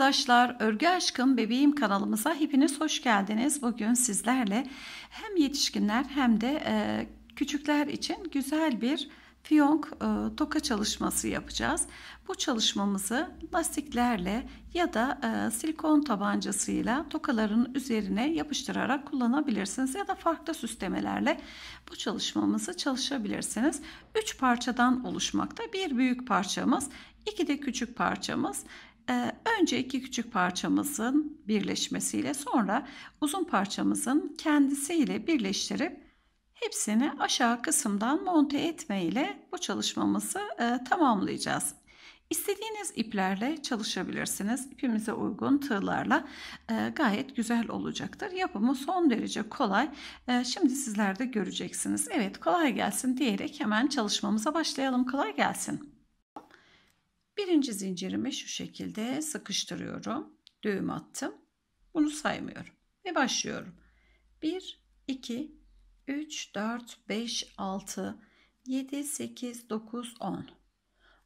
arkadaşlar, Örgü Aşkım Bebeğim kanalımıza hepiniz hoş geldiniz. Bugün sizlerle hem yetişkinler hem de e, küçükler için güzel bir fiyonk e, toka çalışması yapacağız. Bu çalışmamızı lastiklerle ya da e, silikon tabancasıyla tokaların üzerine yapıştırarak kullanabilirsiniz ya da farklı süslemelerle bu çalışmamızı çalışabilirsiniz. 3 parçadan oluşmakta. Bir büyük parçamız, iki de küçük parçamız. Ee, önce iki küçük parçamızın birleşmesiyle sonra uzun parçamızın kendisiyle birleştirip hepsini aşağı kısımdan monte etme ile bu çalışmamızı e, tamamlayacağız. İstediğiniz iplerle çalışabilirsiniz. İpimize uygun tığlarla e, gayet güzel olacaktır. Yapımı son derece kolay. E, şimdi sizler de göreceksiniz. Evet kolay gelsin diyerek hemen çalışmamıza başlayalım. Kolay gelsin. Birinci zincirimi şu şekilde sıkıştırıyorum. Düğüm attım. Bunu saymıyorum. Ve başlıyorum. 1, 2, 3, 4, 5, 6, 7, 8, 9, 10.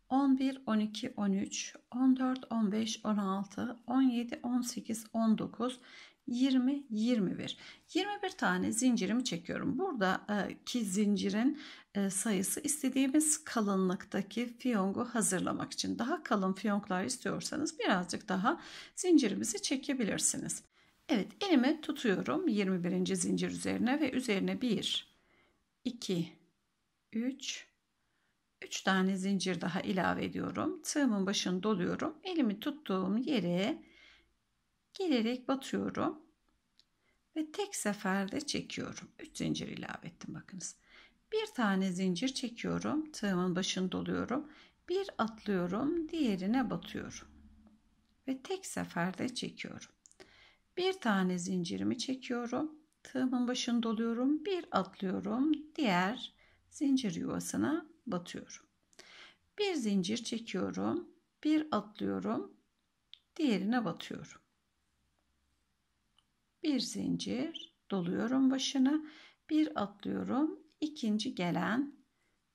11, 12, 13, 14, 15, 16, 17, 18, 19, 20 21 21 tane zincirimi çekiyorum Burada e, ki zincirin e, sayısı istediğimiz kalınlıktaki fiyongu hazırlamak için daha kalın fiyonklar istiyorsanız birazcık daha zincirimizi çekebilirsiniz Evet elimi tutuyorum 21. zincir üzerine ve üzerine 1 2 3 3 tane zincir daha ilave ediyorum tığımın başını doluyorum elimi tuttuğum yere gelerek batıyorum ve tek seferde çekiyorum. 3 zincir ilave ettim bakınız. Bir tane zincir çekiyorum. Tığımın başını doluyorum. Bir atlıyorum, diğerine batıyorum. Ve tek seferde çekiyorum. Bir tane zincirimi çekiyorum. Tığımın başını doluyorum. Bir atlıyorum, diğer zincir yuvasına batıyorum. Bir zincir çekiyorum. Bir atlıyorum, diğerine batıyorum bir zincir doluyorum başına, bir atlıyorum ikinci gelen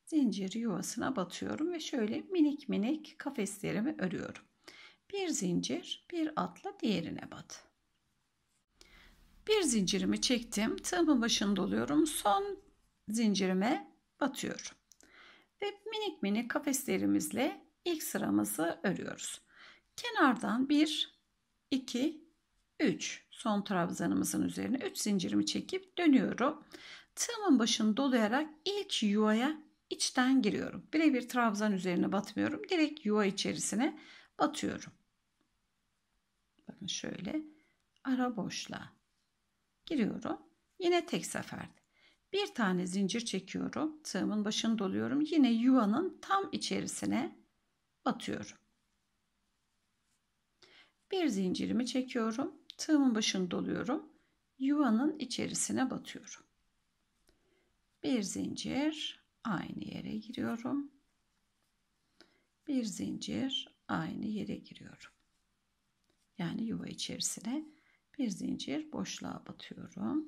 zincir yuvasına batıyorum ve şöyle minik minik kafeslerimi örüyorum bir zincir bir atla diğerine bat bir zincirimi çektim tığımın başını doluyorum son zincirime batıyorum ve minik minik kafeslerimizle ilk sıramızı örüyoruz kenardan 1 2 3 son trabzanımızın üzerine 3 zincirimi çekip dönüyorum. Tığımın başını dolayarak ilk yuvaya içten giriyorum. Birebir trabzan üzerine batmıyorum. Direkt yuva içerisine batıyorum. Bakın şöyle ara boşluğa giriyorum. Yine tek seferde. Bir tane zincir çekiyorum. Tığımın başını doluyorum. Yine yuvanın tam içerisine batıyorum. Bir zincirimi çekiyorum. Tığımın başını doluyorum. Yuvanın içerisine batıyorum. Bir zincir aynı yere giriyorum. Bir zincir aynı yere giriyorum. Yani yuva içerisine bir zincir boşluğa batıyorum.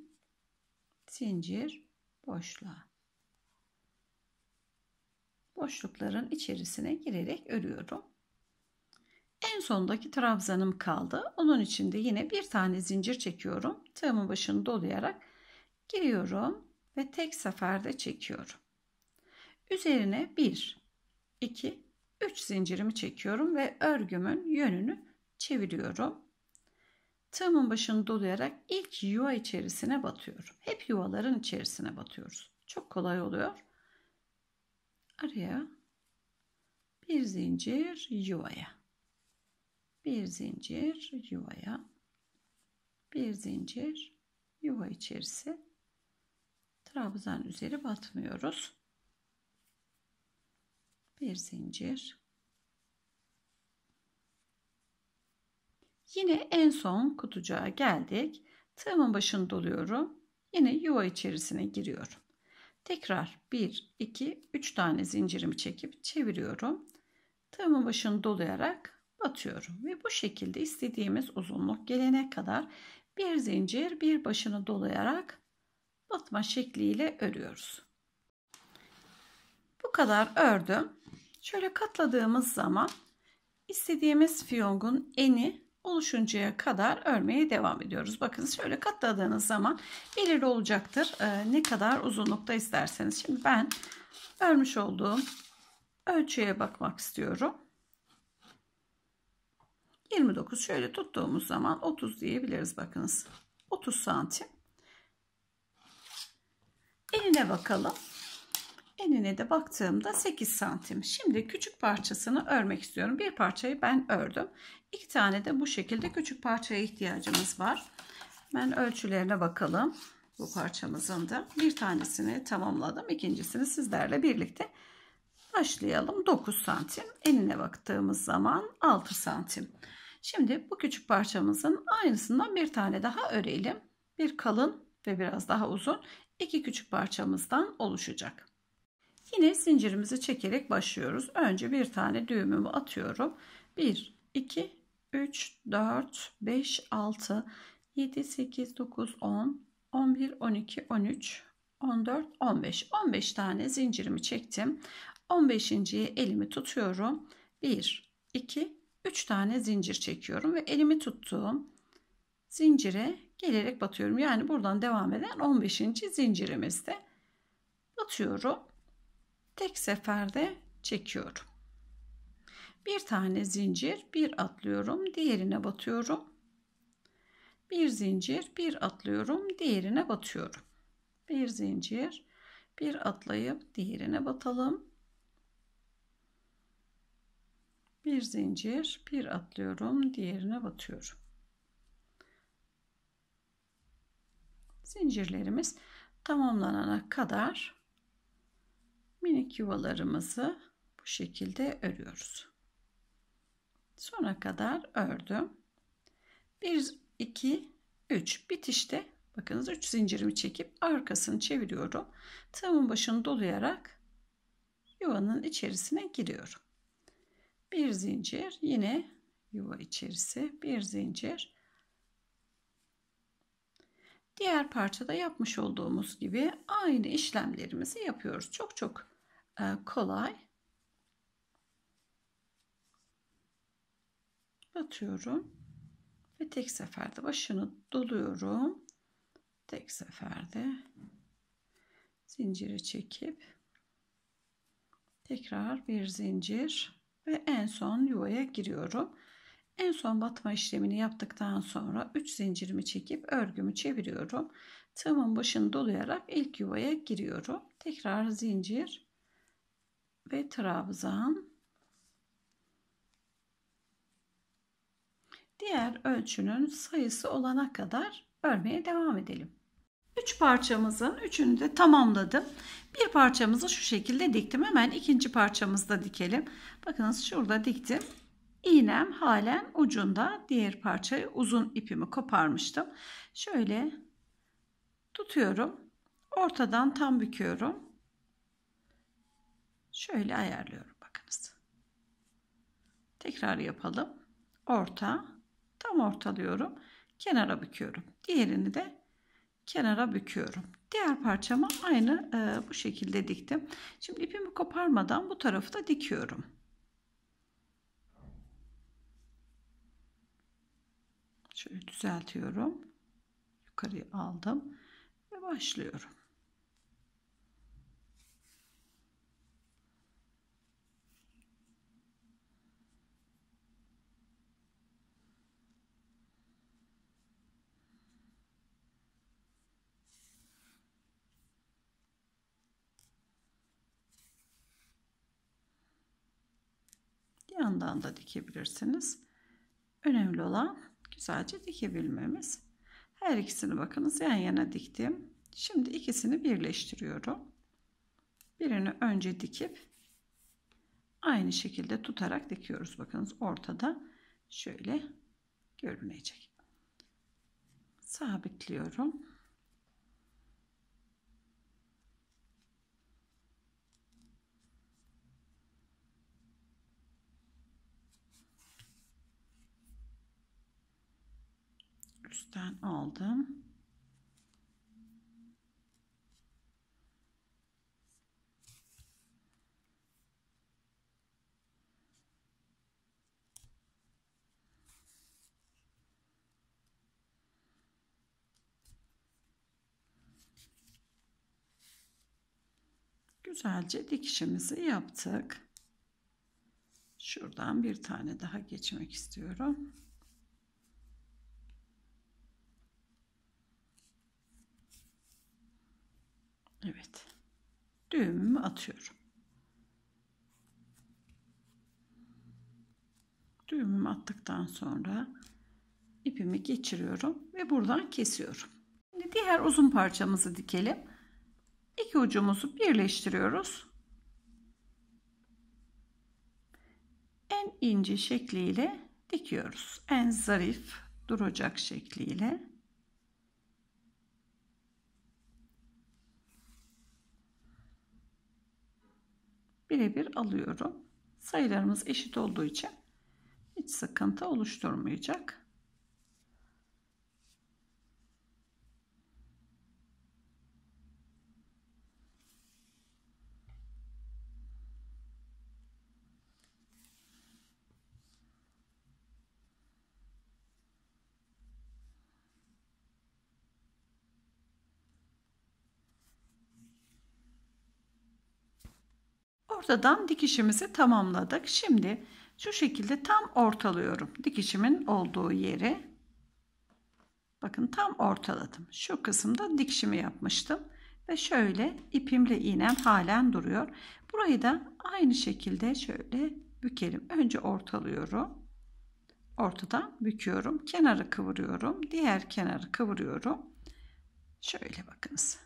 Zincir boşluğa. Boşlukların içerisine girerek örüyorum. En sondaki trabzanım kaldı. Onun için de yine bir tane zincir çekiyorum. Tığımın başını dolayarak giriyorum ve tek seferde çekiyorum. Üzerine 1, 2, 3 zincirimi çekiyorum ve örgümün yönünü çeviriyorum. Tığımın başını dolayarak ilk yuva içerisine batıyorum. Hep yuvaların içerisine batıyoruz. Çok kolay oluyor. Araya bir zincir yuvaya bir zincir yuvaya bir zincir yuva içerisi trabzan üzeri batmıyoruz bir zincir yine en son kutucuğa geldik tığımın başını doluyorum yine yuva içerisine giriyorum tekrar 1 2 3 tane zincirimi çekip çeviriyorum tığımın başını dolayarak batıyorum ve bu şekilde istediğimiz uzunluk gelene kadar bir zincir bir başını dolayarak batma şekliyle örüyoruz. Bu kadar ördüm. Şöyle katladığımız zaman istediğimiz fiyongun eni oluşuncaya kadar örmeye devam ediyoruz. Bakın şöyle katladığınız zaman belirli olacaktır e, ne kadar uzunlukta isterseniz. Şimdi ben örmüş olduğum ölçüye bakmak istiyorum. 29 şöyle tuttuğumuz zaman 30 diyebiliriz bakınız. 30 santim. Enine bakalım. Enine de baktığımda 8 santim. Şimdi küçük parçasını örmek istiyorum. Bir parçayı ben ördüm. İki tane de bu şekilde küçük parçaya ihtiyacımız var. Ben ölçülerine bakalım. Bu parçamızın da bir tanesini tamamladım. İkincisini sizlerle birlikte başlayalım. 9 santim. Enine baktığımız zaman 6 santim. Şimdi bu küçük parçamızın aynısından bir tane daha örelim. Bir kalın ve biraz daha uzun iki küçük parçamızdan oluşacak. Yine zincirimizi çekerek başlıyoruz. Önce bir tane düğümümü atıyorum. 1, 2, 3, 4, 5, 6, 7, 8, 9, 10, 11, 12, 13, 14, 15. 15 tane zincirimi çektim. 15.ye elimi tutuyorum. 1, 2, 3 tane zincir çekiyorum ve elimi tuttuğum zincire gelerek batıyorum. Yani buradan devam eden 15. zincirimizde batıyorum. Tek seferde çekiyorum. Bir tane zincir, bir atlıyorum, diğerine batıyorum. Bir zincir, bir atlıyorum, diğerine batıyorum. Bir zincir, bir atlayıp diğerine batalım. bir zincir bir atlıyorum diğerine batıyorum zincirlerimiz tamamlanana kadar minik yuvalarımızı bu şekilde örüyoruz sona kadar ördüm 1 2 3 bitişte bakınız 3 zincirimi çekip arkasını çeviriyorum tığımın başını dolayarak yuvanın içerisine giriyorum bir zincir yine yuva içerisi bir zincir diğer parçada yapmış olduğumuz gibi aynı işlemlerimizi yapıyoruz çok çok e, kolay batıyorum ve tek seferde başını doluyorum tek seferde zinciri çekip tekrar bir zincir ve en son yuvaya giriyorum. En son batma işlemini yaptıktan sonra 3 zincirimi çekip örgümü çeviriyorum. Tığımın başını dolayarak ilk yuvaya giriyorum. Tekrar zincir ve trabzan. Diğer ölçünün sayısı olana kadar örmeye devam edelim. 3 parçamızın üçünü de tamamladım. Bir parçamızı şu şekilde diktim. Hemen ikinci parçamızı da dikelim. Bakınız şurada diktim. İğnem halen ucunda. Diğer parçayı uzun ipimi koparmıştım. Şöyle tutuyorum. Ortadan tam büküyorum. Şöyle ayarlıyorum bakınız. Tekrar yapalım. Orta. Tam ortalıyorum. Kenara büküyorum. Diğerini de kenara büküyorum. Diğer parçama aynı e, bu şekilde diktim. Şimdi ipimi koparmadan bu tarafı da dikiyorum. Şöyle düzeltiyorum. Yukarıya aldım ve başlıyorum. yandan da dikebilirsiniz. Önemli olan güzelce dikebilmemiz. Her ikisini bakınız yan yana diktim. Şimdi ikisini birleştiriyorum. Birini önce dikip aynı şekilde tutarak dikiyoruz. Bakınız ortada şöyle görünecek. Sabitliyorum. üstten aldım. Güzelce dikişimizi yaptık. Şuradan bir tane daha geçmek istiyorum. düğümümü atıyorum. Düğümümü attıktan sonra ipimi geçiriyorum ve buradan kesiyorum. Şimdi diğer uzun parçamızı dikelim. İki ucumuzu birleştiriyoruz. En ince şekliyle dikiyoruz. En zarif duracak şekliyle. birebir alıyorum. Sayılarımız eşit olduğu için hiç sıkıntı oluşturmayacak. noktadan dikişimizi tamamladık. Şimdi şu şekilde tam ortalıyorum. Dikişimin olduğu yeri. Bakın tam ortaladım. Şu kısımda dikişimi yapmıştım. Ve şöyle ipimle iğnem halen duruyor. Burayı da aynı şekilde şöyle bükelim. Önce ortalıyorum. Ortadan büküyorum. Kenarı kıvırıyorum. Diğer kenarı kıvırıyorum. Şöyle bakınız.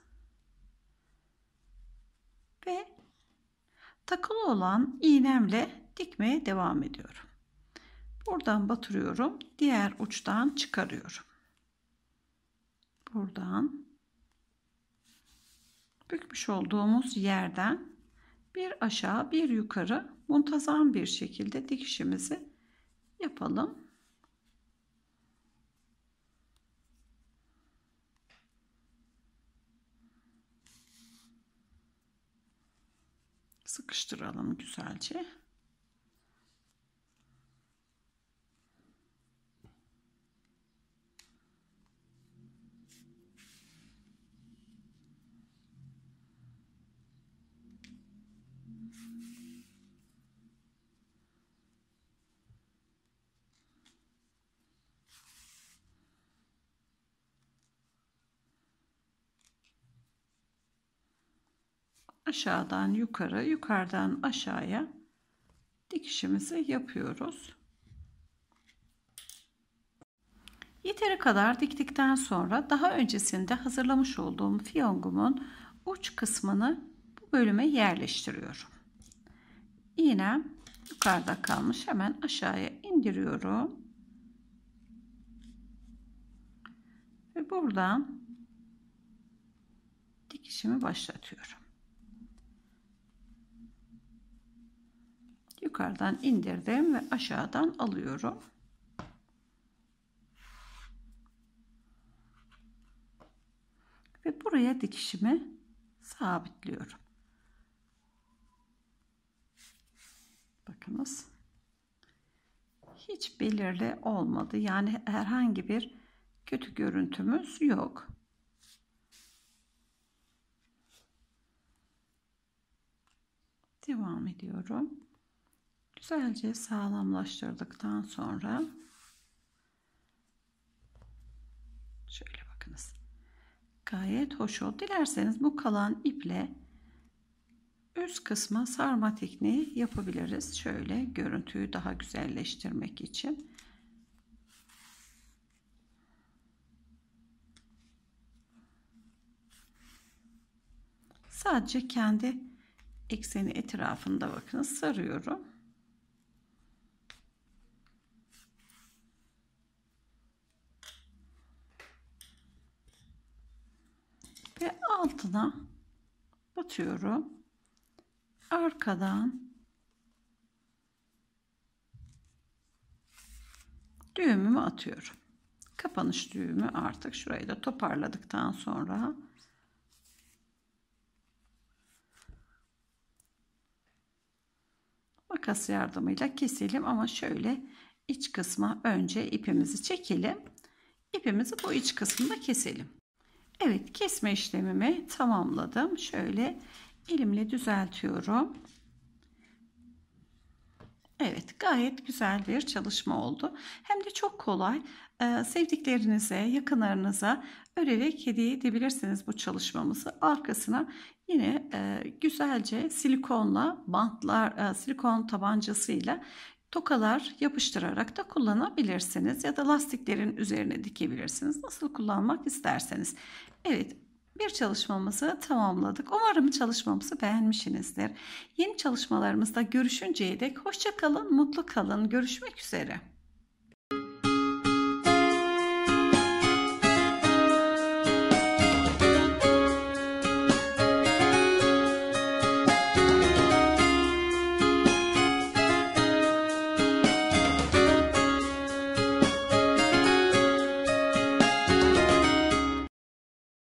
Ve Takılı olan iğnemle dikmeye devam ediyorum. Buradan batırıyorum. Diğer uçtan çıkarıyorum. Buradan bükmüş olduğumuz yerden bir aşağı bir yukarı muntazam bir şekilde dikişimizi yapalım. sıkıştıralım güzelce. aşağıdan yukarı, yukarıdan aşağıya dikişimizi yapıyoruz. Yeteri kadar diktikten sonra daha öncesinde hazırlamış olduğum fiyongumun uç kısmını bu bölüme yerleştiriyorum. İğnem yukarıda kalmış hemen aşağıya indiriyorum. Ve buradan dikişimi başlatıyorum. yukarıdan indirdim ve aşağıdan alıyorum. Ve buraya dikişimi sabitliyorum. Bakınız. Hiç belirli olmadı. Yani herhangi bir kötü görüntümüz yok. Devam ediyorum. Güzelce sağlamlaştırdıktan sonra şöyle bakınız. Gayet hoş oldu. Dilerseniz bu kalan iple üst kısma sarma tekniği yapabiliriz. Şöyle görüntüyü daha güzelleştirmek için. Sadece kendi ekseni etrafında bakın sarıyorum. ve altına batıyorum. Arkadan düğümümü atıyorum. Kapanış düğümü artık şurayı da toparladıktan sonra makas yardımıyla keselim ama şöyle iç kısma önce ipimizi çekelim. İpimizi bu iç kısmında keselim. Evet kesme işlemimi tamamladım. Şöyle elimle düzeltiyorum. Evet gayet güzel bir çalışma oldu. Hem de çok kolay. Ee, sevdiklerinize, yakınlarınıza örerek hediye edebilirsiniz bu çalışmamızı. Arkasına yine e, güzelce silikonla bantlar, e, silikon tabancasıyla tokalar yapıştırarak da kullanabilirsiniz ya da lastiklerin üzerine dikebilirsiniz. Nasıl kullanmak isterseniz. Evet bir çalışmamızı tamamladık. Umarım çalışmamızı beğenmişsinizdir. Yeni çalışmalarımızda görüşünceye dek hoşça kalın, mutlu kalın. Görüşmek üzere.